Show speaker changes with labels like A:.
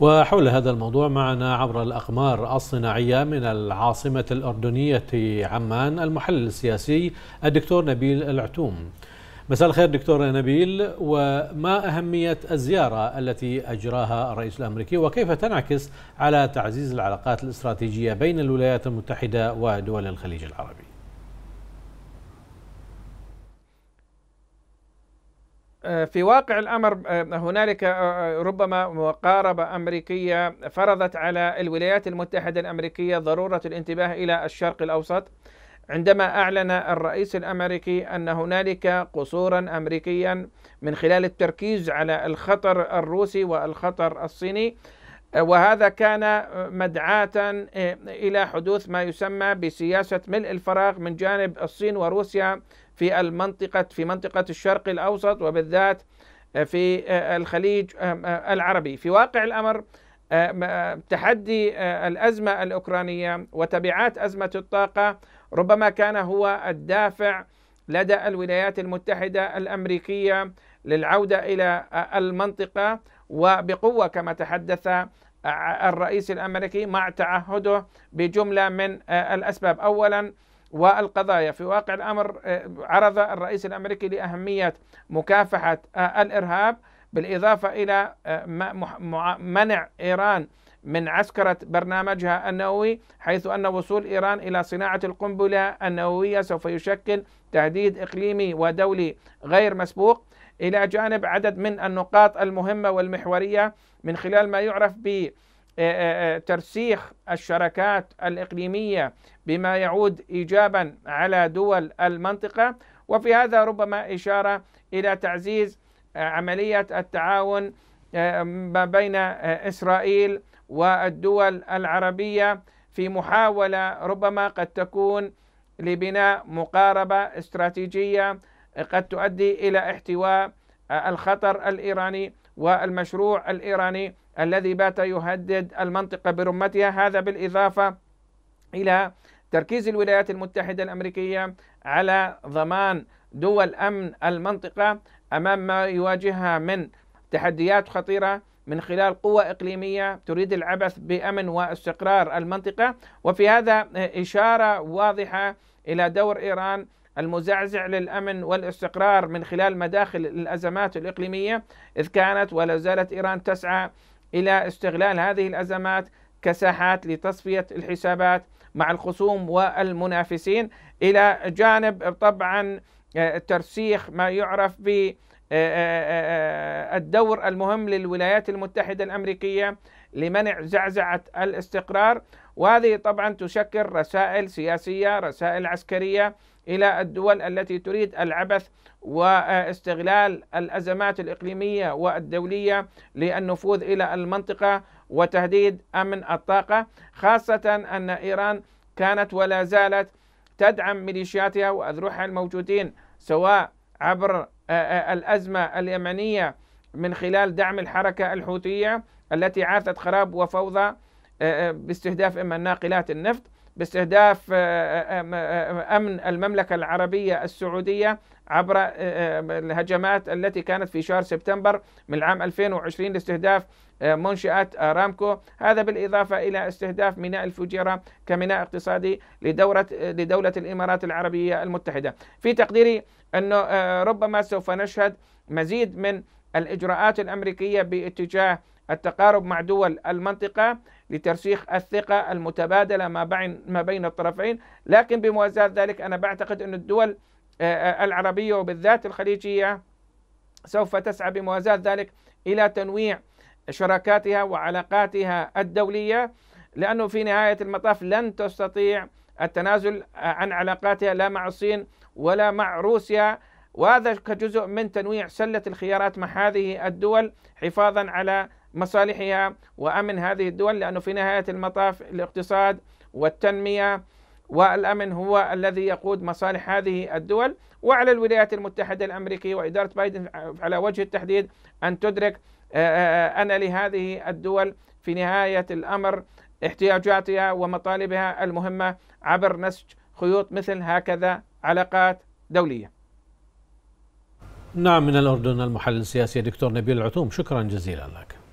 A: وحول هذا الموضوع معنا عبر الأقمار الصناعية من العاصمة الأردنية عمان المحلل السياسي الدكتور نبيل العتوم مساء الخير دكتور نبيل وما أهمية الزيارة التي أجراها الرئيس الأمريكي وكيف تنعكس على تعزيز العلاقات الاستراتيجية بين الولايات المتحدة ودول الخليج العربي في واقع الامر آه، هنالك آه، آه، ربما مقاربه امريكيه فرضت على الولايات المتحده الامريكيه ضروره الانتباه الى الشرق الاوسط عندما اعلن الرئيس الامريكي ان هنالك قصورا امريكيا من خلال التركيز على الخطر الروسي والخطر الصيني وهذا كان مدعاة إلى حدوث ما يسمى بسياسة ملء الفراغ من جانب الصين وروسيا في المنطقة في منطقة الشرق الأوسط وبالذات آه، في آه، الخليج آه، العربي في واقع الأمر تحدي الأزمة الأوكرانية وتبعات أزمة الطاقة ربما كان هو الدافع لدى الولايات المتحدة الأمريكية للعودة إلى المنطقة وبقوة كما تحدث الرئيس الأمريكي مع تعهده بجملة من الأسباب أولا والقضايا في واقع الامر آه، عرض الرئيس الامريكي لاهميه مكافحه آه، الارهاب بالاضافه الى آه، منع ايران من عسكرة برنامجها النووي حيث أن وصول إيران إلى صناعة القنبلة النووية سوف يشكل تهديد إقليمي ودولي غير مسبوق إلى جانب عدد من النقاط المهمة والمحورية من خلال ما يعرف ب آه، آه، آه، ترسيخ الشراكات الإقليمية بما يعود إيجابا على دول المنطقة وفي هذا ربما إشارة إلى تعزيز عملية التعاون ما بين إسرائيل والدول العربية في محاولة ربما قد تكون لبناء مقاربة استراتيجية قد تؤدي إلى احتواء الخطر الإيراني والمشروع الإيراني الذي بات يهدد المنطقة برمتها هذا بالإضافة إلى تركيز الولايات المتحدة الأمريكية على ضمان دول أمن المنطقة أمام ما يواجهها من تحديات خطيرة من خلال قوة إقليمية تريد العبث بأمن واستقرار المنطقة وفي هذا إشارة واضحة إلى دور إيران المزعزع للأمن والاستقرار من خلال مداخل الأزمات الإقليمية إذ كانت ولا زالت إيران تسعى إلى استغلال هذه الأزمات كساحات لتصفية الحسابات مع الخصوم والمنافسين إلى جانب طبعا آه، ترسيخ ما يعرف ب آه، آه، الدور المهم للولايات المتحدة الأمريكية لمنع زعزعة الاستقرار وهذه طبعا تشكل رسائل سياسية رسائل عسكرية الى الدول التي تريد العبث واستغلال الازمات الاقليميه والدوليه للنفوذ الى المنطقه وتهديد امن الطاقه خاصه ان ايران كانت ولا زالت تدعم ميليشياتها واذرعها الموجودين سواء عبر آه، آه، الازمه اليمنيه من خلال دعم الحركه الحوثيه التي عاثت خراب وفوضى آه، باستهداف اما ناقلات النفط باستهداف آه، آه، امن المملكه العربيه السعوديه عبر آه، الهجمات التي كانت في شهر سبتمبر من العام 2020 لاستهداف منشآت أرامكو هذا بالإضافة إلى استهداف ميناء الفجيرة كميناء اقتصادي لدورة لدولة الإمارات العربية المتحدة في تقديري أنه ربما سوف نشهد مزيد من الإجراءات الأمريكية باتجاه التقارب مع دول المنطقة لترسيخ الثقة المتبادلة ما بين الطرفين لكن بموازاة ذلك أنا بعتقد أن الدول آه، آه، العربية وبالذات الخليجية سوف تسعى بموازاة ذلك إلى تنويع شراكاتها وعلاقاتها الدولية لأنه في نهاية المطاف لن تستطيع التنازل آه، عن علاقاتها لا مع الصين ولا مع روسيا وهذا كجزء من تنويع سلة الخيارات مع هذه الدول حفاظا على مصالحها وأمن هذه الدول لأنه في نهاية المطاف الاقتصاد والتنمية والأمن هو الذي يقود مصالح هذه الدول وعلى الولايات المتحدة الأمريكية وإدارة بايدن على وجه التحديد أن تدرك آه، آه، أن لهذه الدول في نهاية الأمر احتياجاتها ومطالبها المهمة عبر نسج خيوط مثل هكذا علاقات دولية نعم من الأردن المحلل السياسي دكتور نبيل العتوم شكرا جزيلا لك